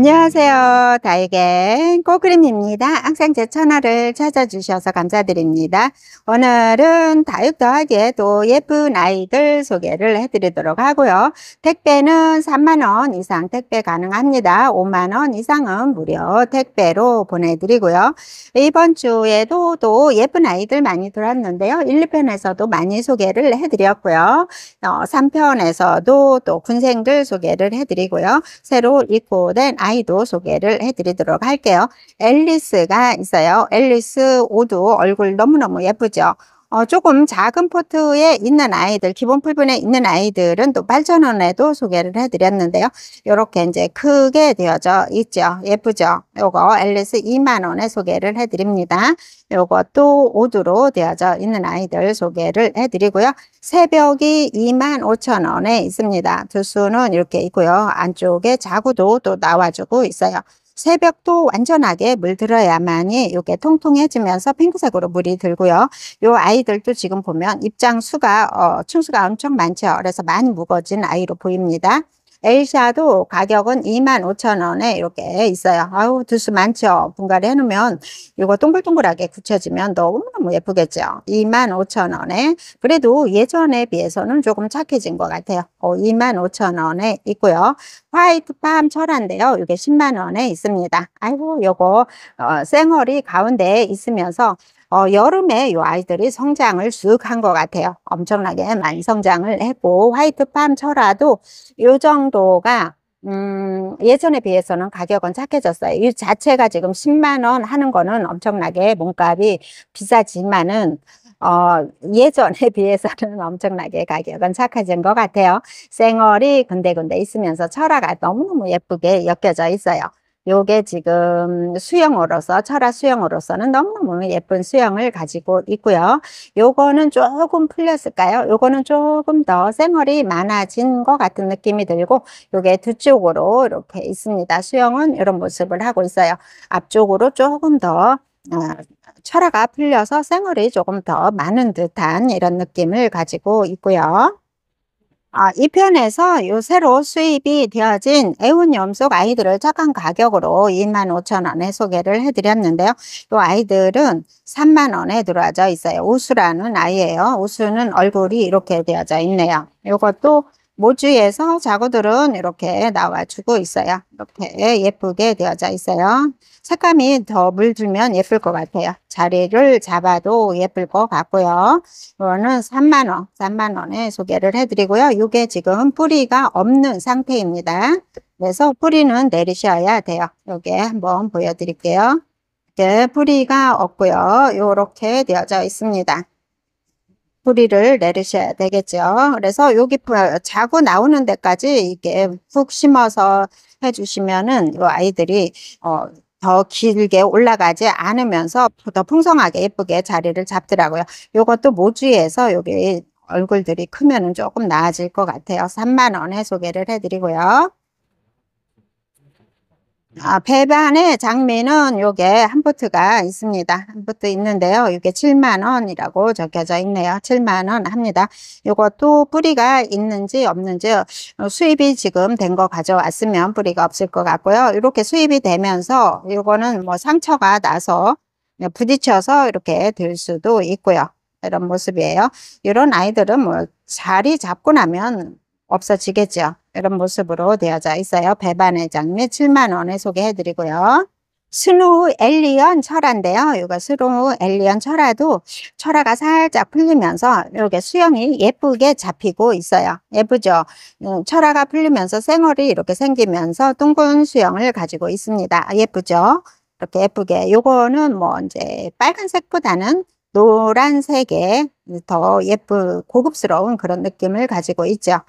안녕하세요. 달걀 꼬그림입니다. 항상 제 채널을 찾아주셔서 감사드립니다. 오늘은 다육 더하기에 또 예쁜 아이들 소개를 해드리도록 하고요. 택배는 3만원 이상 택배 가능합니다. 5만원 이상은 무료 택배로 보내드리고요. 이번 주에도 또 예쁜 아이들 많이 들었는데요. 1, 2편에서도 많이 소개를 해드렸고요. 3편에서도 어, 또 군생들 소개를 해드리고요. 새로 입고된 아이 아이도 소개를 해드리도록 할게요. 앨리스가 있어요. 앨리스 오도 얼굴 너무너무 예쁘죠? 어, 조금 작은 포트에 있는 아이들, 기본 풀분에 있는 아이들은 또 8,000원에도 소개를 해드렸는데요. 이렇게 이제 크게 되어져 있죠. 예쁘죠? 요거 앨리스 2만원에 소개를 해드립니다. 요것도 오드로 되어져 있는 아이들 소개를 해드리고요. 새벽이 2만 5천원에 있습니다. 두수는 이렇게 있고요. 안쪽에 자구도 또 나와주고 있어요. 새벽도 완전하게 물들어야만이 이게 통통해지면서 핑크색으로 물이 들고요. 요 아이들도 지금 보면 입장 수가 어, 층수가 엄청 많죠. 그래서 많이 무거진 아이로 보입니다. 에샤도 가격은 25,000원에 이렇게 있어요. 아우 두수 많죠. 분갈이 해놓으면 이거 동글동글하게 굳혀지면 너무너무 예쁘겠죠. 25,000원에 그래도 예전에 비해서는 조금 착해진 것 같아요. 어, 25,000원에 있고요. 화이트 팜 철한데요. 이게 10만원에 있습니다. 아이고 요거 어, 생얼이 가운데 있으면서 어, 여름에 이 아이들이 성장을 쑥 한 것 같아요. 엄청나게 많이 성장을 했고 화이트팜 쳐라도이 정도가 음, 예전에 비해서는 가격은 착해졌어요. 이 자체가 지금 10만 원 하는 거는 엄청나게 몸값이 비싸지만은 어, 예전에 비해서는 엄청나게 가격은 착해진 것 같아요. 쌩얼이 근데근데 있으면서 철화가 너무너무 예쁘게 엮여져 있어요. 요게 지금 수영어로서 철화 수영어로서는 너무너무 예쁜 수영을 가지고 있고요. 요거는 조금 풀렸을까요? 요거는 조금 더 쌩얼이 많아진 것 같은 느낌이 들고 요게 두 쪽으로 이렇게 있습니다. 수영은 이런 모습을 하고 있어요. 앞쪽으로 조금 더 어, 철화가 풀려서 쌩얼이 조금 더 많은 듯한 이런 느낌을 가지고 있고요. 아, 이 편에서 요 새로 수입이 되어진 애완염속 아이들을 착한 가격으로 2 5 0 0원에 소개를 해드렸는데요. 요 아이들은 3만원에 들어와져 있어요. 우수라는 아이예요. 우수는 얼굴이 이렇게 되어져 있네요. 요것도 모주에서 자구들은 이렇게 나와주고 있어요. 이렇게 예쁘게 되어져 있어요. 색감이 더 물들면 예쁠 것 같아요. 자리를 잡아도 예쁠 것 같고요. 이거는 3만원, 3만원에 소개를 해드리고요. 이게 지금 뿌리가 없는 상태입니다. 그래서 뿌리는 내리셔야 돼요. 이게 한번 보여드릴게요. 이게 뿌리가 없고요. 이렇게 되어져 있습니다. 뿌리를 내리셔야 되겠죠. 그래서 여기 자고 나오는 데까지 이게 푹 심어서 해주시면은 이 아이들이 어, 더 길게 올라가지 않으면서 더 풍성하게 예쁘게 자리를 잡더라고요. 요것도 모주에서 여기 얼굴들이 크면은 조금 나아질 것 같아요. 3만 원에 소개를 해드리고요. 아, 배반의 장미는 요게 한포트가 있습니다. 한포트 있는데요. 요게 7만원이라고 적혀져 있네요. 7만원 합니다. 요것도 뿌리가 있는지 없는지 어, 수입이 지금 된 거 가져왔으면 뿌리가 없을 것 같고요. 이렇게 수입이 되면서 요거는 뭐 상처가 나서 부딪혀서 이렇게 될 수도 있고요. 이런 모습이에요. 이런 아이들은 뭐 자리 잡고 나면 없어지겠죠. 이런 모습으로 되어져 있어요. 배반의 장미 7만원에 소개해드리고요. 스노우 엘리언 철화인데요. 이거 스노우 엘리언 철화도 철화가 살짝 풀리면서 이렇게 수영이 예쁘게 잡히고 있어요. 예쁘죠? 음, 철화가 풀리면서 생얼이 이렇게 생기면서 둥근 수영을 가지고 있습니다. 아, 예쁘죠? 이렇게 예쁘게 요거는 뭐 이제 빨간색보다는 노란색에 더 예쁜 고급스러운 그런 느낌을 가지고 있죠.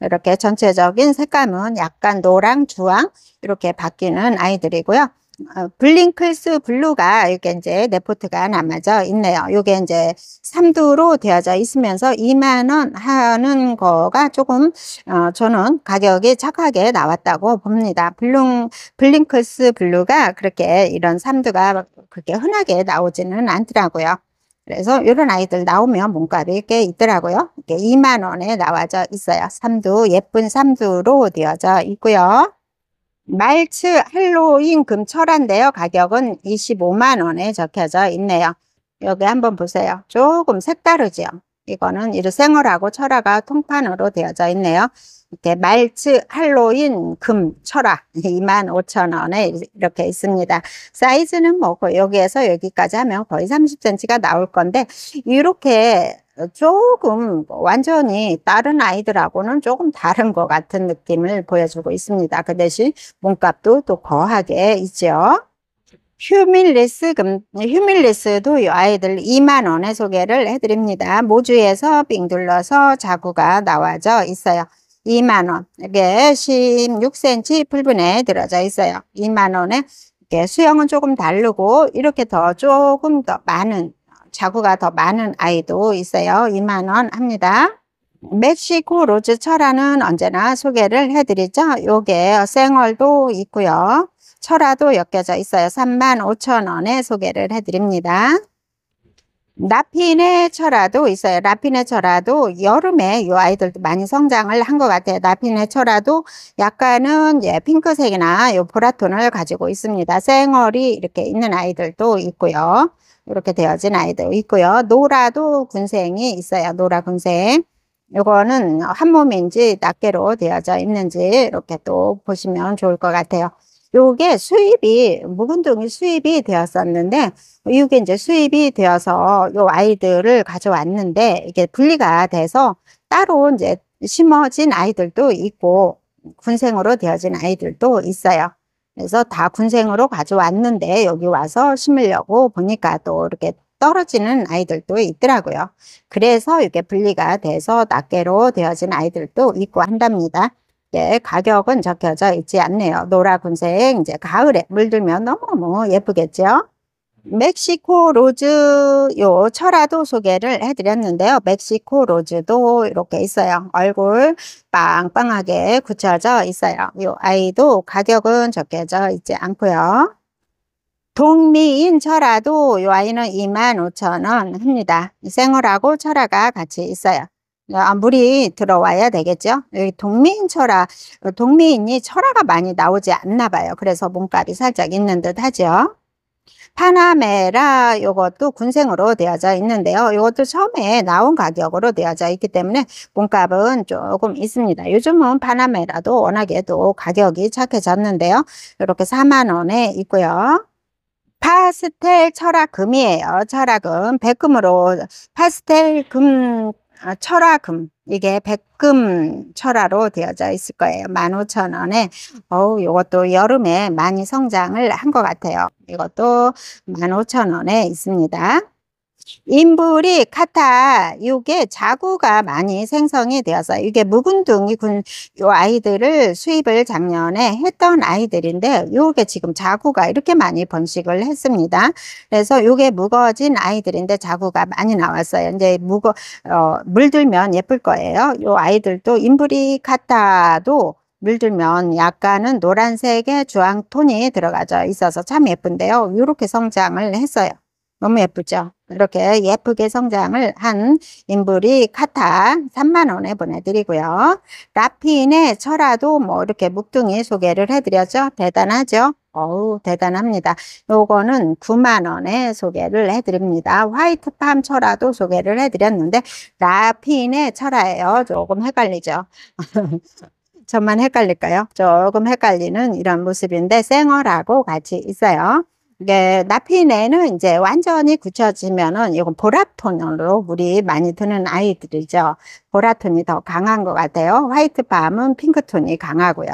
이렇게 전체적인 색감은 약간 노랑, 주황 이렇게 바뀌는 아이들이고요. 어, 블링클스 블루가 이렇게 이제 네포트가 남아져 있네요. 이게 이제 3두로 되어져 있으면서 2만원 하는 거가 조금 어, 저는 가격이 착하게 나왔다고 봅니다. 블룽, 블링클스 블루가 그렇게 이런 3두가 그렇게 흔하게 나오지는 않더라고요. 그래서 이런 아이들 나오면 문과도 이렇게 있더라고요. 이게 2만 원에 나와져 있어요. 삼두 예쁜 삼두로 되어져 있고요. 말츠 할로윈 금철한데요. 가격은 25만 원에 적혀져 있네요. 여기 한번 보세요. 조금 색다르죠? 이거는 일생어라고 철화가 통판으로 되어져 있네요. 이렇게 말츠 할로윈 금 철화 2 5 0원에 이렇게 있습니다. 사이즈는 뭐 여기에서 여기까지 하면 거의 30cm가 나올 건데 이렇게 조금 완전히 다른 아이들하고는 조금 다른 것 같은 느낌을 보여주고 있습니다. 그 대신 몸값도 또 거하게 있죠. 휴밀리스 금, 휴밀리스도 이 아이들 2만 원에 소개를 해드립니다. 모주에서 빙 둘러서 자구가 나와져 있어요. 2만 원. 이게 16cm 풀분에 들어져 있어요. 2만 원에 이렇게 수영은 조금 다르고 이렇게 더 조금 더 많은 자구가 더 많은 아이도 있어요. 2만 원 합니다. 멕시코 로즈 철화는 언제나 소개를 해드리죠. 요게 생얼도 있고요. 철화도 엮여져 있어요. 35,000원에 소개를 해드립니다. 라핀의 철화도 있어요. 라핀의 철화도 여름에 이 아이들도 많이 성장을 한 것 같아요. 라핀의 철화도 약간은 예, 핑크색이나 요 보라톤을 가지고 있습니다. 생얼이 이렇게 있는 아이들도 있고요. 이렇게 되어진 아이도 있고요. 노라도 군생이 있어요. 노라 군생. 이거는한 몸인지 낱개로 되어져 있는지 이렇게 또 보시면 좋을 것 같아요. 요게 수입이 묵은둥이 수입이 되었었는데 이게 이제 수입이 되어서 요 아이들을 가져왔는데 이게 분리가 돼서 따로 이제 심어진 아이들도 있고 군생으로 되어진 아이들도 있어요. 그래서 다 군생으로 가져왔는데 여기 와서 심으려고 보니까 또 이렇게 떨어지는 아이들도 있더라고요. 그래서 이게 렇 분리가 돼서 낱개로 되어진 아이들도 있고 한답니다. 이렇게 예, 가격은 적혀져 있지 않네요. 노라군생 이제 가을에 물들면 너무너무 예쁘겠죠. 멕시코 로즈 요 철화도 소개를 해드렸는데요. 멕시코 로즈도 이렇게 있어요. 얼굴 빵빵하게 굳혀져 있어요. 요 아이도 가격은 적혀져 있지 않고요. 동미인 철화도 요 아이는 25,000원 합니다. 생얼하고 철화가 같이 있어요. 안불이 아, 들어와야 되겠죠. 여기 동미인 철화, 동미인이 철화가 많이 나오지 않나 봐요. 그래서 몸값이 살짝 있는 듯 하죠. 파나메라 이것도 군생으로 되어져 있는데요. 이것도 처음에 나온 가격으로 되어져 있기 때문에 몸값은 조금 있습니다. 요즘은 파나메라도 워낙에도 가격이 착해졌는데요. 이렇게 4만 원에 있고요. 파스텔 철화금이에요. 철화금 백금으로 파스텔 금 아, 철화금 이게 백금 철화로 되어져 있을 거예요. 15,000원에 어우 이것도 여름에 많이 성장을 한 것 같아요. 이것도 15,000원에 있습니다. 인불이 카타 요게 자구가 많이 생성이 되어서 이게 묵은둥이 군요 아이들을 수입을 작년에 했던 아이들인데 요게 지금 자구가 이렇게 많이 번식을 했습니다. 그래서 요게 무거진 아이들인데 자구가 많이 나왔어요. 이제 무거 어, 물들면 예쁠 거예요. 요 아이들도 인불이 카타도 물들면 약간은 노란색의 주황톤이 들어가져 있어서 참 예쁜데요. 이렇게 성장을 했어요. 너무 예쁘죠? 이렇게 예쁘게 성장을 한인물이 카타 3만원에 보내드리고요. 라피인의 철화도 뭐 이렇게 묵둥이 소개를 해드렸죠? 대단하죠? 어우 대단합니다. 요거는 9만원에 소개를 해드립니다. 화이트팜 철화도 소개를 해드렸는데 라피인의 철화예요. 조금 헷갈리죠? 저만 헷갈릴까요? 조금 헷갈리는 이런 모습인데 쌩얼하고 같이 있어요. 이게 네, 나피내는 이제 완전히 굳혀지면은 이건 보라톤으로 물이 많이 드는 아이들이죠. 보라톤이 더 강한 것 같아요. 화이트밤은 핑크톤이 강하고요.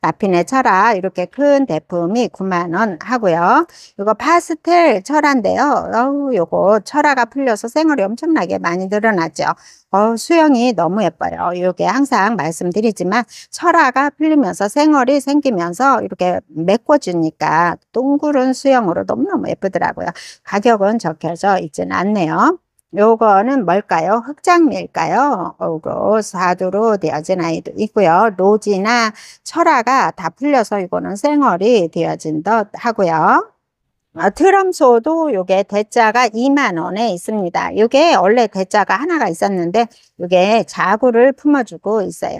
나피네 철화 이렇게 큰 대품이 9만 원 하고요. 이거 파스텔 철화인데요. 어우, 이거 철화가 풀려서 생얼이 엄청나게 많이 늘어났죠. 어, 수영이 너무 예뻐요. 이게 항상 말씀드리지만 철화가 풀리면서 생얼이 생기면서 이렇게 메꿔주니까 동그란 수영으로 너무너무 예쁘더라고요. 가격은 적혀져 있진 않네요. 요거는 뭘까요? 흑장미일까요? 어, 거 사두로 되어진 아이도 있고요. 로지나 철화가 다 풀려서 이거는 생얼이 되어진 듯 하고요. 아, 트럼소도 요게 대자가 2만원에 있습니다. 요게 원래 대자가 하나가 있었는데 요게 자구를 품어주고 있어요.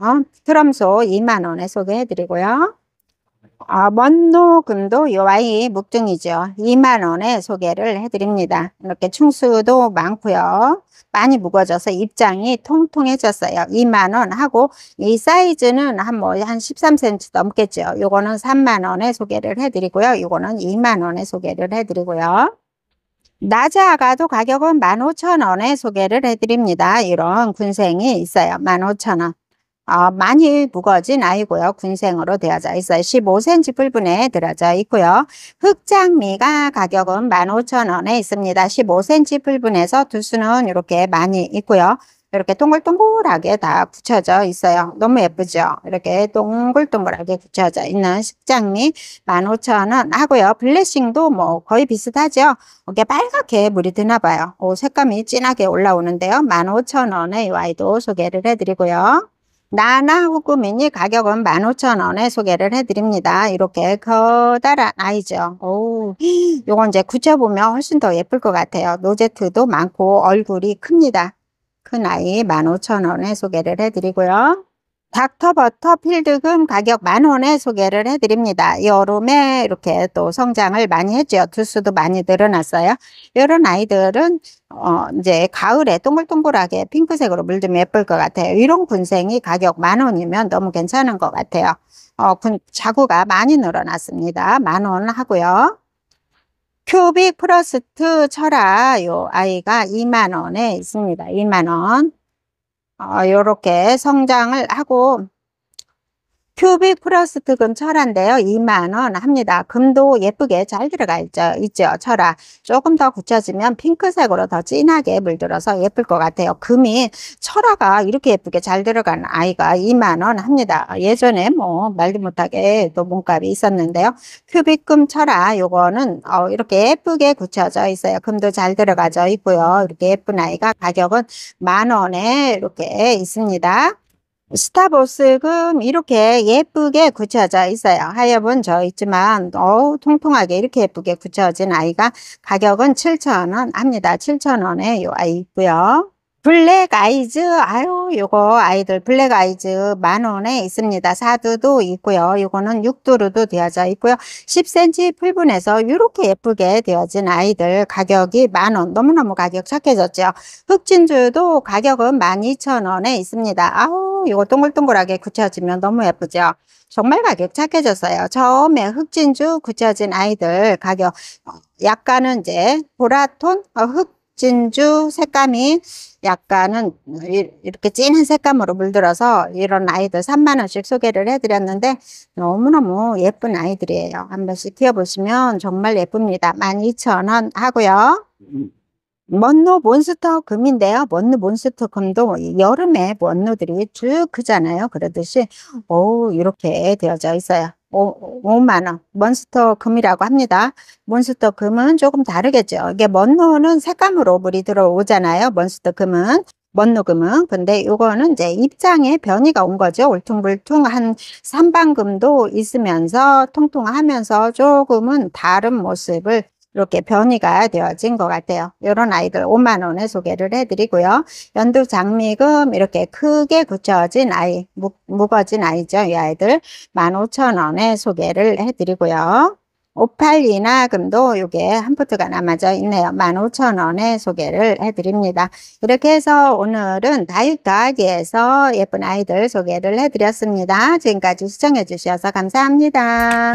어? 트럼소 2만원에 소개해드리고요. 어, 먼노금도 요아이 묵중이죠. 2만원에 소개를 해드립니다. 이렇게 충수도 많고요. 많이 무거져서 입장이 통통해졌어요. 2만원 하고 이 사이즈는 한 뭐한 뭐 13cm 넘겠죠. 요거는 3만원에 소개를 해드리고요. 요거는 2만원에 소개를 해드리고요. 낮아가도 가격은 15,000원에 소개를 해드립니다. 이런 군생이 있어요. 15,000원. 어, 많이 무거진 워 아이고요. 군생으로 되어져 있어요. 15cm 불분에 들어져 있고요. 흑장미가 가격은 15,000원에 있습니다. 15cm 불분에서두 수는 이렇게 많이 있고요. 이렇게 동글동글하게 다 굳혀져 있어요. 너무 예쁘죠? 이렇게 동글동글하게 굳혀져 있는 식장미 15,000원 하고요. 블레싱도 뭐 거의 비슷하죠? 이게 빨갛게 물이 드나 봐요. 오, 색감이 진하게 올라오는데요. 15,000원에 이 아이도 소개를 해드리고요. 나나 호구미니 가격은 15,000원에 소개를 해드립니다. 이렇게 커다란 아이죠. 오, 요건 이제 굳혀보면 훨씬 더 예쁠 것 같아요. 노제트도 많고 얼굴이 큽니다. 큰 아이 15,000원에 소개를 해드리고요. 닥터버터 필드금 가격 만원에 소개를 해드립니다. 여름에 이렇게 또 성장을 많이 했죠. 두수도 많이 늘어났어요. 이런 아이들은 어 이제 가을에 동글동글하게 핑크색으로 물들면 예쁠 것 같아요. 이런 군생이 가격 만원이면 너무 괜찮은 것 같아요. 어, 군, 자구가 많이 늘어났습니다. 만 원 하고요. 큐빅 프러스트 철아 요 아이가 2만원에 있습니다. 2만원. 이렇게 어, 성장을 하고 큐빅 플러스 특은 철한데요 2만원 합니다. 금도 예쁘게 잘 들어가 있죠. 있죠. 철아 조금 더 굳혀지면 핑크색으로 더 진하게 물들어서 예쁠 것 같아요. 금이 철아가 이렇게 예쁘게 잘 들어간 아이가 2만원 합니다. 예전에 뭐 말도 못하게 또 몸값이 있었는데요. 큐빅 금철아 요거는 어, 이렇게 예쁘게 굳혀져 있어요. 금도 잘 들어가져 있고요. 이렇게 예쁜 아이가 가격은 만원에 이렇게 있습니다. 스타보스금 이렇게 예쁘게 굳혀져 있어요. 하엽은 저 있지만 어우 통통하게 이렇게 예쁘게 굳혀진 아이가 가격은 7,000원 합니다. 7,000원에 이 아이 있고요. 블랙 아이즈 아유 요거 아이들 블랙 아이즈 만원에 있습니다 사두도 있고요 요거는 6두로도 되어져 있고요 10cm 풀분해서 이렇게 예쁘게 되어진 아이들 가격이 만원 너무너무 가격 착해졌죠 흑진주도 가격은 12,000원에 있습니다 아우 요거 동글동글하게 굳혀지면 너무 예쁘죠 정말 가격 착해졌어요 처음에 흑진주 굳혀진 아이들 가격 약간은 이제 보라톤 어, 흑 진주 색감이 약간은 이렇게 진한 색감으로 물들어서 이런 아이들 3만원씩 소개를 해드렸는데 너무너무 예쁜 아이들이에요. 한 번씩 키워보시면 정말 예쁩니다. 12,000원 하고요. 음. 먼노 몬스터 금인데요. 먼노 몬스터 금도 여름에 먼노들이 쭉 크잖아요. 그러듯이 오 이렇게 되어져 있어요. 5, 5만원 몬스터 금이라고 합니다. 몬스터 금은 조금 다르겠죠. 이게 먼노는 색감으로 물이 들어오잖아요. 몬스터 금은 먼노금은 근데 이거는 이제 입장에 변이가 온 거죠. 울퉁불퉁한 삼방금도 있으면서 통통하면서 조금은 다른 모습을 이렇게 변이가 되어진 것 같아요. 이런 아이들 5만 원에 소개를 해드리고요. 연두 장미금 이렇게 크게 굳혀진 아이, 무거진 아이죠. 이 아이들 15,000원에 소개를 해드리고요. 582나 금도 이게 한 포트가 남아져 있네요. 15,000원에 소개를 해드립니다. 이렇게 해서 오늘은 다육가게에서 예쁜 아이들 소개를 해드렸습니다. 지금까지 시청해주셔서 감사합니다.